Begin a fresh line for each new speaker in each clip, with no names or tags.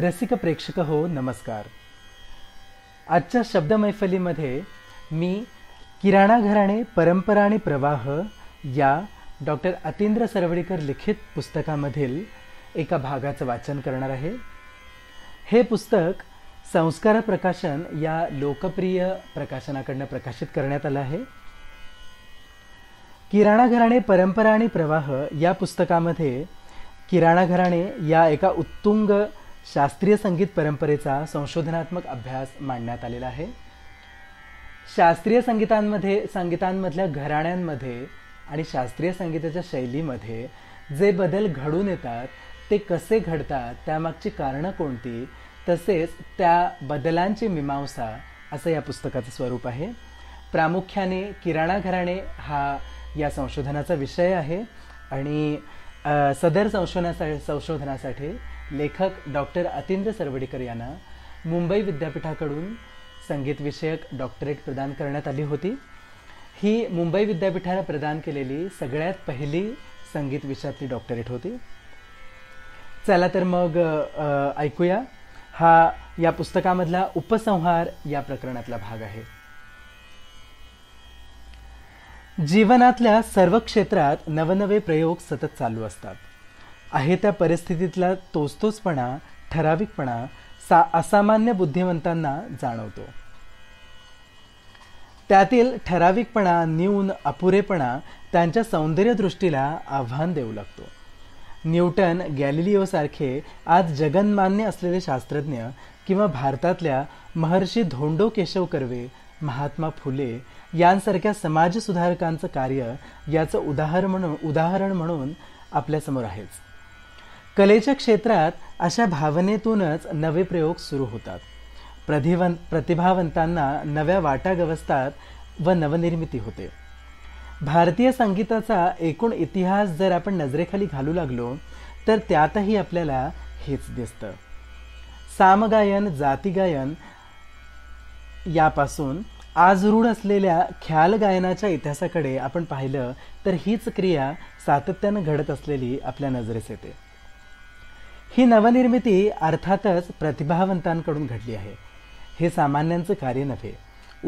रसिक प्रेक्षक हो नमस्कार आजच्या शब्दमैफलीमध्ये मी किराणा घराणे परंपरा आणि प्रवाह या डॉक्टर अतिंद्र सरवडीकर लिखित पुस्तकामधील एका भागाचं वाचन करणार आहे हे पुस्तक संस्कार प्रकाशन या लोकप्रिय प्रकाशनाकडनं प्रकाशित करण्यात आलं आहे किराणा घराणे परंपरा आणि प्रवाह या पुस्तकामध्ये किराणा घराणे या एका उत्तुंग शास्त्रीय संगीत परंपरेचा संशोधनात्मक अभ्यास मांडण्यात आलेला आहे शास्त्रीय संगीतांमध्ये संगीतांमधल्या घराण्यांमध्ये आणि शास्त्रीय संगीताच्या शैलीमध्ये जे बदल घडून येतात ते कसे घडतात त्यामागची कारणं कोणती तसेच त्या बदलांची मीमांसा असं या पुस्तकाचं स्वरूप आहे प्रामुख्याने किराणा घराणे हा या संशोधनाचा विषय आहे आणि सदर संशोधनासा संशोधनासाठी लेखक डॉक्टर अतिंद्र सरवडेकर यांना मुंबई विद्यापीठाकडून संगीतविषयक डॉक्टरेट प्रदान करण्यात आली होती ही मुंबई विद्यापीठाला प्रदान केलेली सगळ्यात पहिली संगीत विषयातली डॉक्टरेट होती चला तर मग ऐकूया हा या पुस्तकामधला उपसंहार या प्रकरणातला भाग आहे जीवनातल्या सर्व क्षेत्रात नवनवे प्रयोग सतत चालू असतात आहे त्या परिस्थितीतला तोचतोचपणा ठराविकपणा सा असामान्य बुद्धिमंतांना जाणवतो त्यातील ठराविकपणा न्यून अपुरेपणा त्यांच्या सौंदर्यदृष्टीला आव्हान देऊ लागतो न्यूटन गॅलिलिओसारखे आज जगनमान्य असलेले शास्त्रज्ञ किंवा भारतातल्या महर्षी धोंडो केशव कर्वे महात्मा फुले यांसारख्या समाजसुधारकांचं कार्य याचं उदाहरण म्हणून उदाहरण म्हणून आपल्यासमोर आहेच कलेच्या क्षेत्रात अशा भावनेतूनच नवे प्रयोग सुरू होतात प्रतिवन प्रतिभावंतांना नव्या वाटा गवसतात व नवनिर्मिती होते भारतीय संगीताचा एकूण इतिहास जर आपण नजरेखाली घालू लागलो तर त्यातही आपल्याला हेच दिसतं सामगायन जातीगायन यापासून आज रूढ असलेल्या ख्याल गायनाच्या इतिहासाकडे आपण पाहिलं तर हीच क्रिया सातत्यानं घडत असलेली आपल्या नजरेस येते ही नवनिर्मिती अर्थातच प्रतिभावंतांकडून घडली आहे हे सामान्यांचं कार्य नव्हे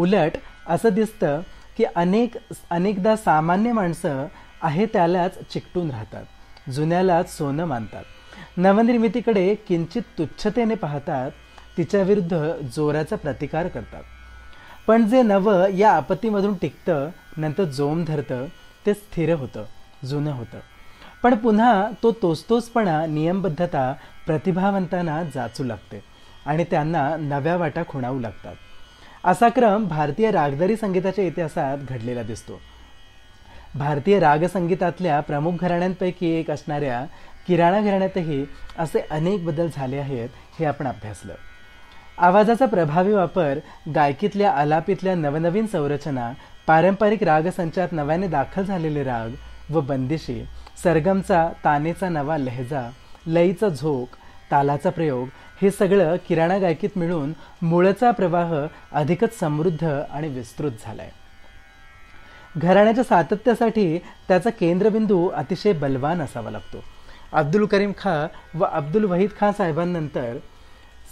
उलट असं दिसतं की अनेक अनेकदा सामान्य माणसं आहे त्यालाच चिकटून राहतात जुन्यालाच सोनं मानतात नवनिर्मितीकडे किंचित तुच्छतेने पाहतात तिच्याविरुद्ध जोराचा प्रतिकार करतात पण जे नवं या आपत्तीमधून टिकतं नंतर जोम धरतं ते स्थिर होतं जुनं होतं पण पुन्हा तो तोचतोचपणा नियमबद्धता प्रतिभावंतांना जाचू लागते आणि त्यांना नव्या वाटा खुणावू लागतात असा क्रम भारतीय रागदारी संगीताच्या इतिहासात घडलेला दिसतो भारतीय राग संगीतातल्या प्रमुख घराण्यांपैकी एक असणाऱ्या किराणा घराण्यातही असे अनेक बदल झाले आहेत हे आपण अभ्यासलं आवाजाचा प्रभावी वापर गायकीतल्या आलापीतल्या नवनवीन संरचना पारंपरिक रागसंचात नव्याने दाखल झालेले राग व बंदिशी सरगमचा तानेचा नवा लहजा लईचा झोक तालाचा प्रयोग हे सगळं किराणा गायकीत मिळून मुळचा प्रवाह अधिकच समृद्ध आणि विस्तृत झालाय घराण्याच्या सातत्यासाठी त्याचा केंद्रबिंदू अतिशय बलवान असावा लागतो अब्दुल करीम खा व अब्दुल वहीद खान साहेबांनंतर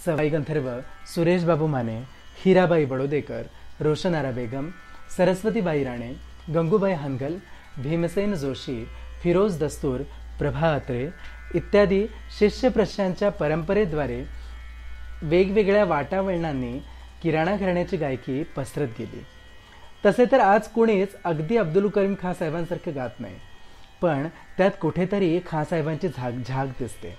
सवाई गंधर्व सुरेश बाबू माने हिराबाई बडोदेकर रोशनारा बेगम सरस्वतीबाई राणे गंगूबाई हनगल भीमसेन जोशी फिरोज दस्तूर प्रभा अत्रे इत्यादी शिष्यप्रश्यांच्या परंपरेद्वारे वेगवेगळ्या वाटावळणांनी किराणा घराण्याची गायकी पसरत गेली तसे तर आज कोणीच अगदी अब्दुल करीम साहेबांसारखं गात नाही पण त्यात कुठेतरी साहेबांची झाग झाग दिसते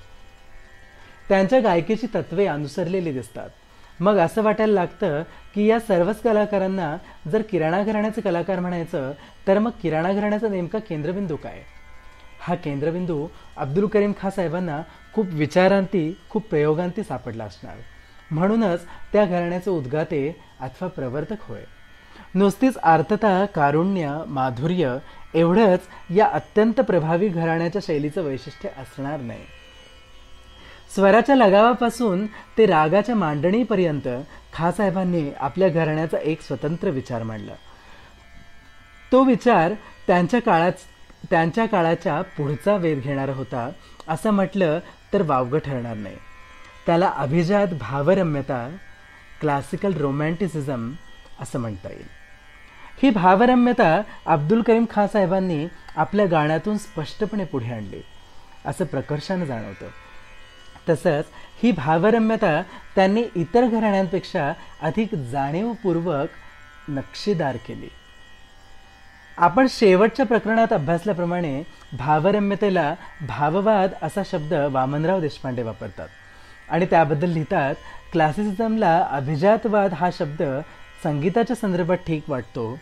त्यांच्या गायकीची तत्वे अनुसरलेली दिसतात मग असं वाटायला लागतं की या सर्वच कलाकारांना जर किराणा घराण्याचं कलाकार म्हणायचं तर मग किराणा घराण्याचा नेमका केंद्रबिंदू काय हा केंद्रबिंदू अब्दुल करीम खा साहेबांना खूप विचारांती खूप प्रयोगांती सापडला असणार म्हणूनच त्या घराण्याचे उद्गाते अथवा प्रवर्तक होय नुसतीच आर्तता कारुण्य माधुर्य एवढंच या अत्यंत प्रभावी घराण्याच्या शैलीचं वैशिष्ट्य असणार नाही स्वराच्या लगावापासून ते रागाच्या मांडणीपर्यंत खासाहेबांनी आपल्या घराण्याचा एक स्वतंत्र विचार मांडला तो विचार त्यांच्या काळात त्यांच्या काळाच्या पुढचा वेध घेणारा होता असं म्हटलं तर वावगं ठरणार नाही त्याला अभिजात भावरम्यता क्लासिकल रोमॅन्टिसिझम असं म्हणता येईल ही भावरम्यता अब्दुल करीम खान साहेबांनी आपल्या गाण्यातून स्पष्टपणे पुढे आणली असं प्रकर्षानं जाणवतं तसंच ही भावरम्यता त्यांनी इतर घराण्यांपेक्षा अधिक जाणीवपूर्वक नक्षीदार केली आपण शेवटच्या प्रकरणात अभ्यासल्याप्रमाणे भावरम्यतेला भाववाद असा शब्द वामनराव देशपांडे वापरतात आणि त्याबद्दल लिहितात क्लासिसिझमला अभिजातवाद हा शब्द संगीताच्या संदर्भात ठीक वाटतो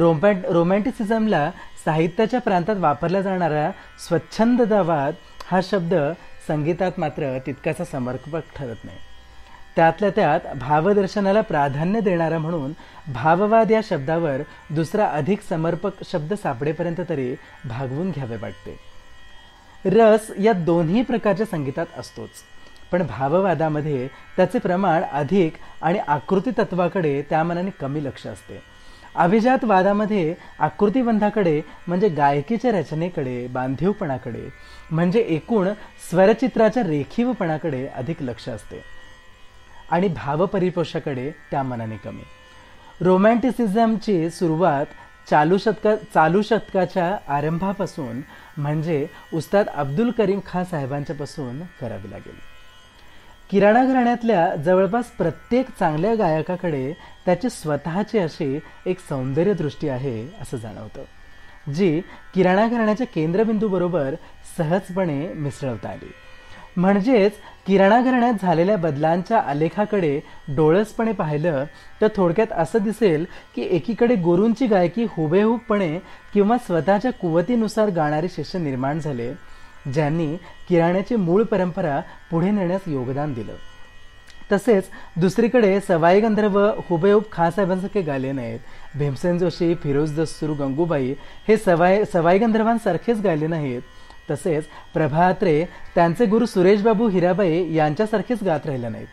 रोमॅट रोमॅन्टिसिझमला साहित्याच्या प्रांतात वापरला जाणारा स्वच्छंददावाद हा शब्द संगीतात मात्र तितकासा समर्पक ठरत नाही त्यातल्या त्यात भावदर्शनाला प्राधान्य देणारा म्हणून भाववाद या शब्दावर दुसरा अधिक समर्पक शब्द सापडेपर्यंत तरी भागवून घ्यावे वाटते रस या दोन्ही प्रकारच्या संगीतात असतोच पण भाववादामध्ये त्याचे प्रमाण अधिक आणि आकृती तत्वाकडे मनाने कमी लक्ष असते अभिजात वादामध्ये आकृतिबंधाकडे म्हणजे गायकीच्या रचनेकडे बांधीवपणाकडे म्हणजे एकूण स्वरचित्राच्या रेखीवपणाकडे अधिक लक्ष असते आणि भावपरिपोषाकडे त्या मनाने कमी रोमॅन्टिसिझमची सुरुवात चालू शतका चालू शतकाच्या आरंभापासून म्हणजे उस्ताद अब्दुल करीम खा साहेबांच्यापासून करावी लागेल किराणा घराण्यातल्या जवळपास प्रत्येक चांगल्या गायकाकडे त्याची स्वतःची अशी एक सौंदर्यदृष्टी आहे असं जाणवतं जी किराणा घराण्याच्या केंद्रबिंदूबरोबर सहजपणे मिसळवता आली म्हणजेच किराणा घराण्यात झालेल्या बदलांच्या आलेखाकडे डोळसपणे पाहिलं तर थोडक्यात असं दिसेल की एकीकडे गुरूंची गायकी हुबेहूबपणे किंवा स्वतःच्या कुवतीनुसार गाणारे शिष्य निर्माण झाले ज्यांनी किराण्याची मूळ परंपरा पुढे नेण्यास योगदान दिलं तसेच दुसरीकडे सवाई गंधर्व हुबेहूब खासाहेबांसारखे गायले नाहीत भीमसेन जोशी फिरोज दस्तूर गंगूबाई हे सवाई सवाई गंधर्वांसारखेच गायले नाहीत तसेच प्रभात्रे त्यांचे गुरु सुरेश बाबू हिराबाई यांच्यासारखेच गात राहिले नाहीत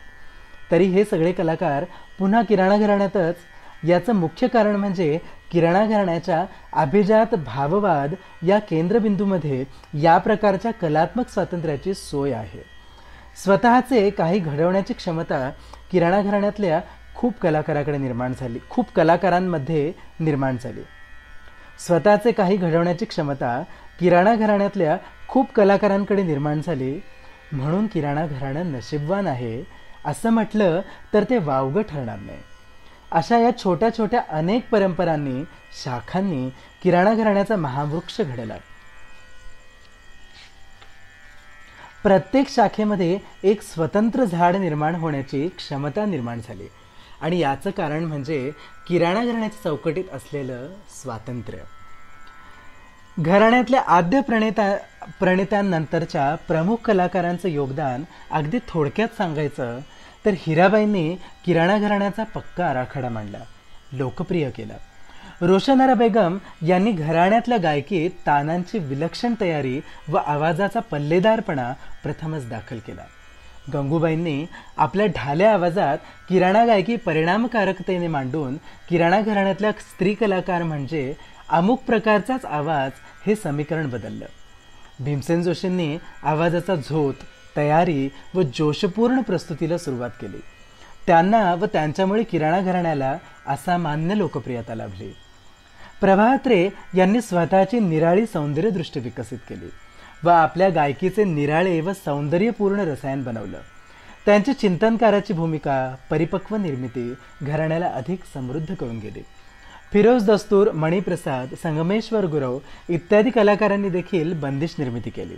तरी हे सगळे कलाकार पुन्हा किराणा घराण्यातच याचं मुख्य कारण म्हणजे किराणा घराण्याच्या अभिजात भाववाद या केंद्रबिंदूमध्ये या प्रकारच्या कलात्मक स्वातंत्र्याची सोय आहे स्वतःचे काही घडवण्याची क्षमता किराणा घराण्यातल्या खूप कलाकाराकडे निर्माण झाली खूप कलाकारांमध्ये निर्माण झाली स्वतःचे काही घडवण्याची क्षमता किराणा घराण्यातल्या खूप कलाकारांकडे निर्माण झाली म्हणून किराणा घराणं नशीबवान आहे असं म्हटलं तर ते वावगं ठरणार नाही अशा या छोट्या छोट्या अनेक परंपरांनी शाखांनी किराणा घराण्याचा महावृक्ष घडला प्रत्येक शाखेमध्ये एक स्वतंत्र झाड निर्माण होण्याची क्षमता निर्माण झाली आणि याचं कारण म्हणजे किराणा घराण्याच्या चौकटीत असलेलं स्वातंत्र्य घराण्यातल्या आद्य प्रणेता प्रणेत्यांनंतरच्या प्रमुख कलाकारांचं योगदान अगदी थोडक्यात सांगायचं तर हिराबाईंनी किराणा घराण्याचा पक्का आराखडा मांडला लोकप्रिय केला रोशनारा बेगम यांनी घराण्यातल्या गायकीत तानांची विलक्षण तयारी व आवाजाचा पल्लेदारपणा प्रथमच दाखल केला गंगूबाईंनी आपल्या ढाल्या आवाजात किराणा गायकी परिणामकारकतेने मांडून किराणा घराण्यातल्या स्त्री कलाकार म्हणजे अमुक प्रकारचाच आवाज हे समीकरण बदललं भीमसेन जोशींनी आवाजाचा झोत तयारी व जोशपूर्ण प्रस्तुतीला सुरुवात केली त्यांना व त्यांच्यामुळे किराणा घराण्याला असामान्य लोकप्रियता लाभली प्रभात्रे यांनी स्वतःची निराळी सौंदर्यदृष्टी विकसित केली व आपल्या गायकीचे निराळे व सौंदर्यपूर्ण रसायन बनवलं त्यांची चिंतनकाराची भूमिका परिपक्व निर्मिती घराण्याला अधिक समृद्ध करून गेली फिरोज दस्तूर मणिप्रसाद संगमेश्वर गुरव इत्यादी कलाकारांनी देखील बंदिश निर्मिती केली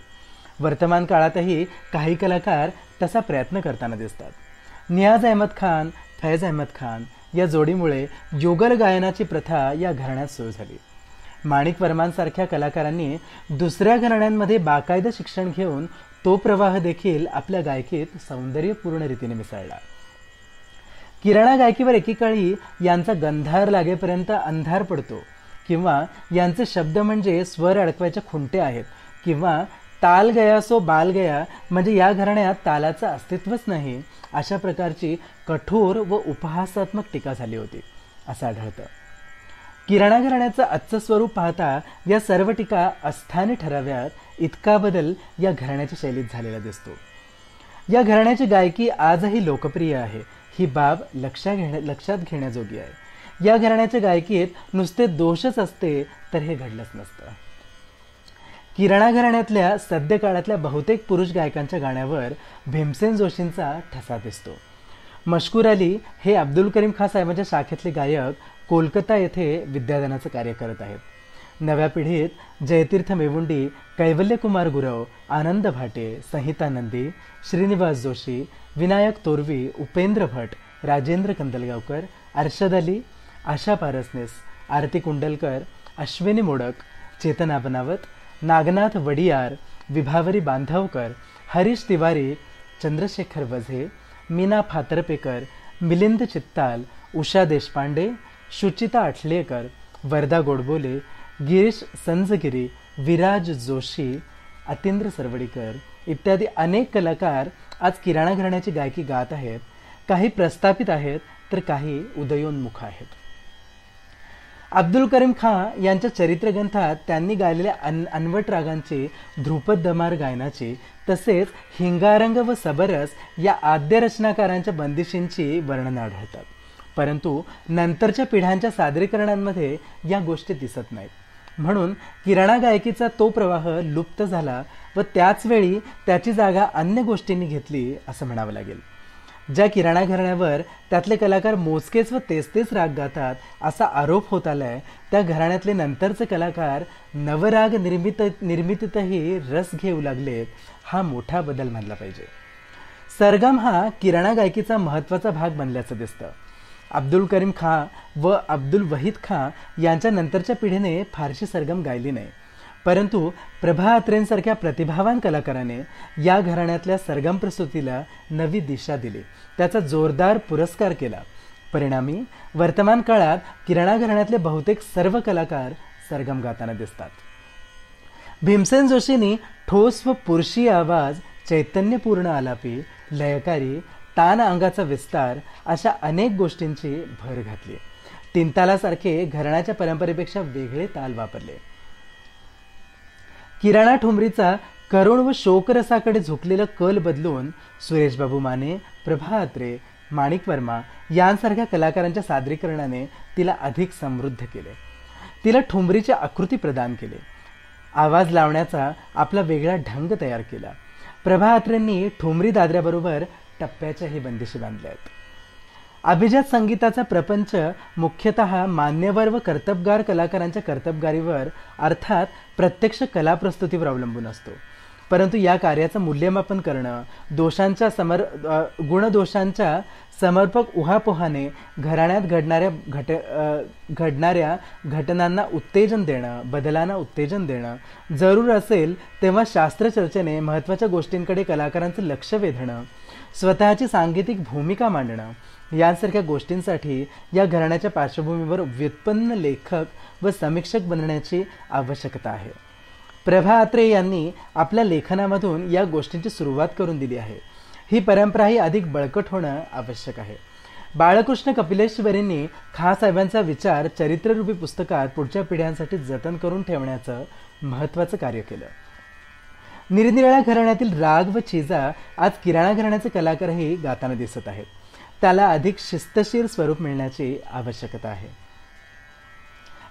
वर्तमान काळातही काही कलाकार तसा प्रयत्न करताना दिसतात नियाज अहमद खान फैज अहमद खान या जोडीमुळे जोगल गायनाची प्रथा या घराण्यात सुरू झाली माणिक वर्मांसारख्या कलाकारांनी दुसऱ्या घराण्यांमध्ये बाकायदा शिक्षण घेऊन तो प्रवाह देखील आपल्या गायकीत सौंदर्यपूर्ण रीतीने मिसळला किराणा गायकीवर एकेकाळी यांचा गंधार लागेपर्यंत अंधार पडतो किंवा यांचे शब्द म्हणजे स्वर अडकवायच्या खुंटे आहेत किंवा ताल गया सो बाल गया म्हणजे या घराण्यात तालाचं अस्तित्वच नाही अशा प्रकारची कठोर व उपहासात्मक टीका झाली होती असं आढळतं किराणा घराण्याचं आजचं स्वरूप पाहता या सर्व टीका अस्थानी ठराव्यात इतका बदल या घराण्याच्या शैलीत झालेला दिसतो या घराण्याची गायकी आजही लोकप्रिय आहे ही बाब लक्षा घेण्या लक्षात घेण्याजोगी आहे या घराण्याच्या गायकीत नुसते दोषच असते तर हे घडलंच नसतं किराणा घराण्यातल्या सद्य काळातल्या बहुतेक पुरुष गायकांच्या गाण्यावर भीमसेन जोशींचा ठसा दिसतो मशकूर अली हे अब्दुल करीम खान साहेबांच्या शाखेतले गायक कोलकाता येथे विद्यादानाचं कार्य करत आहेत नव्या पिढीत जयतीर्थ मेवुंडी कैवल्यकुमार गुरव आनंद भाटे संहिता नंदी श्रीनिवास जोशी विनायक तोरवी उपेंद्र भट राजेंद्र कंदलगावकर अर्षद अली आशा पारसनेस आरती कुंडलकर अश्विनी मोडक चेतना बनावत नागनाथ वडियार विभावरी बांधवकर हरीश तिवारी चंद्रशेखर वझे मीना फातरपेकर मिलिंद चित्ताल उषा देशपांडे शुचिता आठलेकर वरदा गोडबोले गिरीश संजगिरी विराज जोशी अतिंद्र सरवडीकर इत्यादी अनेक कलाकार आज किराणा घराण्याची गायकी गात आहेत काही प्रस्थापित आहेत तर काही उदयोन्मुख आहेत अब्दुल करीम खान यांच्या चरित्रग्रंथात त्यांनी गायलेल्या अन अनवट रागांची ध्रुपद दमार गायनाची तसेच हिंगारंग व सबरस या आद्य रचनाकारांच्या बंदिशींची वर्णन आढळतात परंतु नंतरच्या पिढ्यांच्या सादरीकरणांमध्ये या गोष्टी दिसत नाहीत म्हणून किराणा गायकीचा तो प्रवाह लुप्त झाला व त्याच वेळी त्याची जागा अन्य गोष्टींनी घेतली असं म्हणावं लागेल ज्या किराणा घराण्यावर त्यातले कलाकार मोजकेच व तेच तेच राग गातात असा आरोप होत आलाय त्या घराण्यातले नंतरचे कलाकार नवराग निर्मित निर्मितीतही रस घेऊ लागलेत हा मोठा बदल मानला पाहिजे सरगम हा किराणा गायकीचा महत्त्वाचा भाग बनल्याचं दिसतं अब्दुल करीम खां व अब्दुल वहीद खां यांच्या नंतरच्या पिढीने फारशी सरगम गायली नाही परंतु प्रभा अत्रेंसारख्या प्रतिभावान कलाकाराने या घराण्यातल्या सरगम प्रस्तुतीला नवी दिशा दिली त्याचा जोरदार पुरस्कार केला परिणामी वर्तमान काळात किराणा घराण्यातले बहुतेक सर्व कलाकार सरगम गाताना दिसतात भीमसेन जोशींनी ठोस व पुरुषी आवाज चैतन्यपूर्ण आलापी लयकारी ताण अंगाचा विस्तार अशा अनेक गोष्टींची भर घातली तिंतालासारखे घराण्याच्या परंपरेपेक्षा वेगळे ताल वापरले किराणा ठुमरीचा करुण व शोकरसाकडे झुकलेलं कल बदलून सुरेशबाबू माने प्रभा अत्रे माणिक वर्मा यांसारख्या कलाकारांच्या सादरीकरणाने तिला अधिक समृद्ध केले तिला ठुमरीची आकृती प्रदान केले आवाज लावण्याचा आपला वेगळा ढंग तयार केला प्रभा अत्रेंनी ठुमरी दादऱ्याबरोबर हे बंदिशी बांधल्या आहेत अभिजात संगीताचा प्रपंच मुख्यतः मान्यवर व कर्तबगार कलाकारांच्या कर्तबगारीवर अर्थात प्रत्यक्ष प्रस्तुतीवर अवलंबून असतो परंतु या कार्याचं मूल्यमापन करणं दोषांच्या समर गुणदोषांच्या समर्पक उहापोहाने घराण्यात घडणाऱ्या घट घडणाऱ्या घटनांना उत्तेजन देणं बदलांना उत्तेजन देणं जरूर असेल तेव्हा शास्त्रचर्चेने महत्त्वाच्या गोष्टींकडे कलाकारांचं लक्ष वेधणं स्वतःची सांगीतिक भूमिका मांडणं यांसारख्या गोष्टींसाठी या घराण्याच्या पार्श्वभूमीवर व्युत्पन्न लेखक व समीक्षक बनण्याची आवश्यकता आहे प्रभा आत्रे यांनी आपल्या लेखनामधून या गोष्टींची सुरुवात करून दिली आहे ही परंपराही अधिक बळकट होणं आवश्यक आहे बाळकृष्ण कपिलेश्वरींनी खासाहेबांचा विचार चरित्ररूपी पुस्तकात पुढच्या पिढ्यांसाठी जतन करून ठेवण्याचं महत्त्वाचं कार्य केलं निरनिराळ्या घराण्यातील राग व चेजा आज किराणा घराण्याचे कलाकारही गाताना दिसत आहेत त्याला अधिक शिस्तशीर स्वरूप मिळण्याची आवश्यकता आहे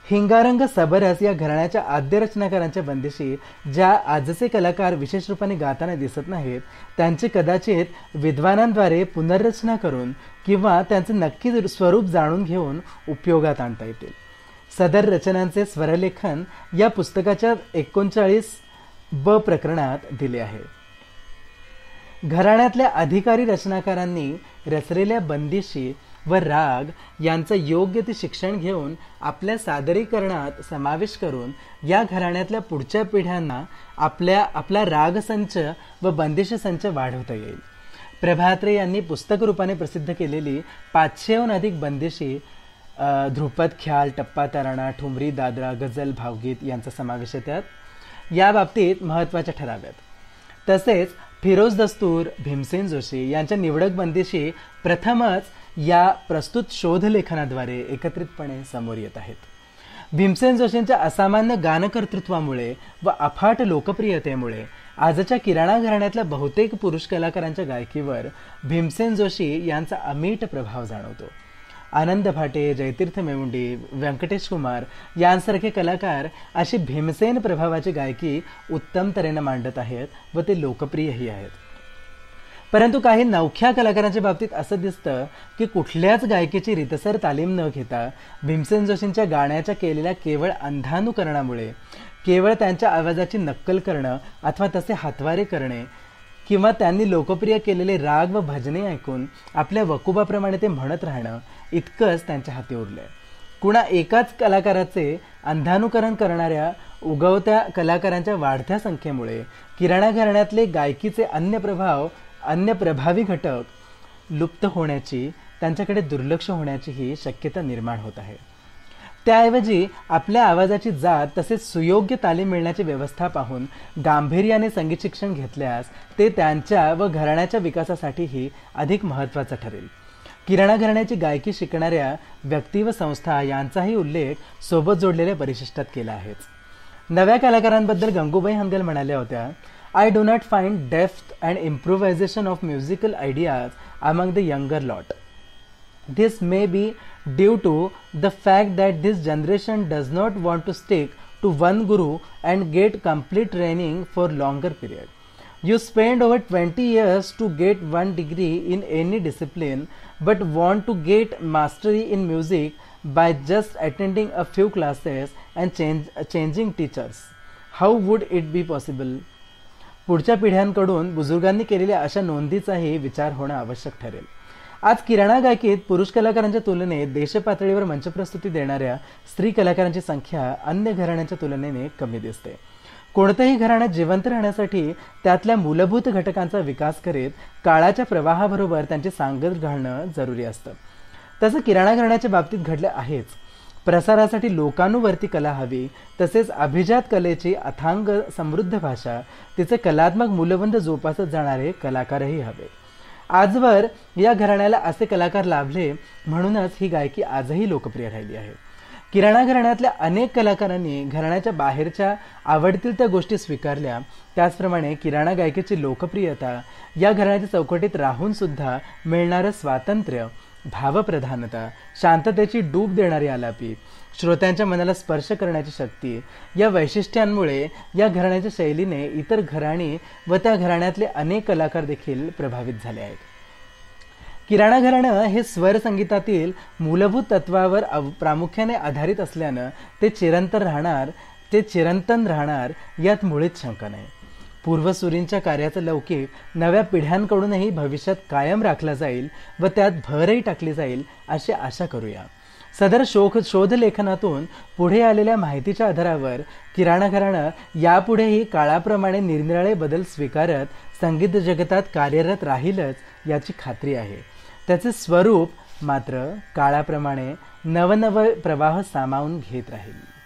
हिंगारंग सबरस या घराण्याच्या आद्य रचनाकारांच्या बंदिशी ज्या आजचे कलाकार विशेष रूपाने गाताना दिसत नाहीत त्यांचे कदाचित विद्वानांद्वारे पुनर्रचना करून किंवा त्यांचे नक्की स्वरूप जाणून घेऊन उपयोगात आणता येतील सदर रचनांचे स्वरलेखन या पुस्तकाच्या एकोणचाळीस ब प्रकरणात दिले आहे घराण्यातल्या अधिकारी रचनाकारांनी रचलेल्या बंदिशी व राग यांचं योग्य ते शिक्षण घेऊन आपल्या सादरीकरणात समावेश करून या घराण्यातल्या पुढच्या पिढ्यांना आपल्या आपला राग संच व बंदिशी संच वाढवता येईल प्रभात्रे यांनी पुस्तक रूपाने प्रसिद्ध केलेली पाचशेहून अधिक बंदिशी ध्रुपद ख्याल टप्पा तराणा ठुमरी दादरा गझल भावगीत यांचा समावेश आहे त्यात या बाबतीत महत्त्वाच्या ठराव्यात तसेच फिरोज दस्तूर भीमसेन जोशी यांच्या निवडक बंदीशी प्रथमच या प्रस्तुत शोधलेखनाद्वारे एकत्रितपणे समोर येत आहेत भीमसेन जोशींच्या असामान्य गानकर्तृत्वामुळे व अफाट लोकप्रियतेमुळे आजच्या किराणा घराण्यातल्या बहुतेक पुरुष कलाकारांच्या गायकीवर भीमसेन जोशी यांचा अमीट प्रभाव जाणवतो आनंद भाटे जयतीर्थ मेवुंडी व्यंकटेश कुमार यांसारखे कलाकार अशी भीमसेन प्रभावाची गायकी उत्तम तऱ्हेनं मांडत आहेत व ते लोकप्रियही आहेत परंतु काही नवख्या कलाकारांच्या बाबतीत असं दिसतं की कुठल्याच गायकीची रितसर तालीम न घेता भीमसेन जोशींच्या गाण्याच्या केलेल्या केवळ अंधानुकरणामुळे केवळ त्यांच्या आवाजाची नक्कल करणं अथवा तसे हातवारे करणे किंवा त्यांनी लोकप्रिय केलेले राग व भजने ऐकून आपल्या वकुबाप्रमाणे ते म्हणत राहणं इतकंच त्यांच्या हाती उरलं आहे कुणा एकाच कलाकाराचे अंधानुकरण करणाऱ्या उगवत्या कलाकारांच्या वाढत्या संख्येमुळे किराणा घराण्यातले गायकीचे अन्य प्रभाव अन्य प्रभावी घटक लुप्त होण्याची त्यांच्याकडे दुर्लक्ष होण्याची ही शक्यता निर्माण होत आहे त्याऐवजी आपल्या आवाजाची जात तसेच सुयोग्य तालीम मिळण्याची व्यवस्था पाहून गांभीर्याने संगीत शिक्षण घेतल्यास ते त्यांच्या व घराण्याच्या विकासासाठीही अधिक महत्त्वाचं ठरेल किराणा घराण्याची गायकी शिकणाऱ्या व्यक्ती व संस्था यांचाही उल्लेख सोबत जोडलेल्या परिशिष्टात केला आहे नव्या कलाकारांबद्दल गंगूबाई हंगल म्हणाल्या होत्या I do not find depth and improvisation of musical ideas among the younger lot this may be due to the fact that this generation does not want to stick to one guru and get complete training for longer period you spend over twenty years to get one degree in any discipline but want to get mastery in music by just attending a few classes and change, changing teachers how would it be possible पुढच्या पिढ्यांकडून बुजुर्गांनी केलेल्या अशा नोंदीचाही विचार होणं आवश्यक ठरेल आज किराणा गायकीत पुरुष कलाकारांच्या तुलनेत देशपातळीवर मंचप्रस्तुती देणाऱ्या स्त्री कलाकारांची संख्या अन्य घराण्यांच्या तुलनेने कमी दिसते कोणत्याही घराणं जिवंत राहण्यासाठी त्यातल्या मूलभूत घटकांचा विकास करीत काळाच्या प्रवाहाबरोबर त्यांची सांगत घालणं जरुरी असतं तसं किराणा घराण्याच्या बाबतीत घडलं आहेच प्रसारासाठी लोकांवरती कला हवी तसेच अभिजात कलेची अथांग समृद्ध भाषा तिचे कलात्मक मूलबंद जोपासत जाणारे कलाकारही हवे आजवर या घराण्याला असे कलाकार लाभले म्हणूनच ही गायकी आजही लोकप्रिय राहिली आहे किराणा घराण्यातल्या अनेक कलाकारांनी घराण्याच्या बाहेरच्या आवडतील त्या गोष्टी स्वीकारल्या त्याचप्रमाणे किराणा गायकीची लोकप्रियता या घराण्याच्या चौकटीत राहून सुद्धा मिळणारं स्वातंत्र्य भावप्रधानता शांततेची डूब देणारी आलापी श्रोत्यांच्या मनाला स्पर्श करण्याची शक्ती या वैशिष्ट्यांमुळे या घराण्याच्या शैलीने इतर घराणी व त्या घराण्यातले अनेक कलाकार देखील प्रभावित झाले आहेत किराणा घराणं हे स्वर संगीतातील मूलभूत तत्वावर अव प्रामुख्याने आधारित असल्यानं ते चिरंतर राहणार ते चिरंतन राहणार यात मुळीच शंका नाही पूर्वसुरींच्या कार्याचं लौकिक नव्या पिढ्यांकडूनही भविष्यात कायम राखला जाईल व त्यात भरही टाकली जाईल अशी आशा करूया सदर शोध शोधलेखनातून पुढे आलेल्या माहितीच्या आधारावर किराणा घराणं यापुढेही काळाप्रमाणे निरनिराळे बदल स्वीकारत संगीत जगतात कार्यरत राहीलच याची खात्री आहे त्याचं स्वरूप मात्र काळाप्रमाणे नवनव प्रवाह सामावून घेत राहील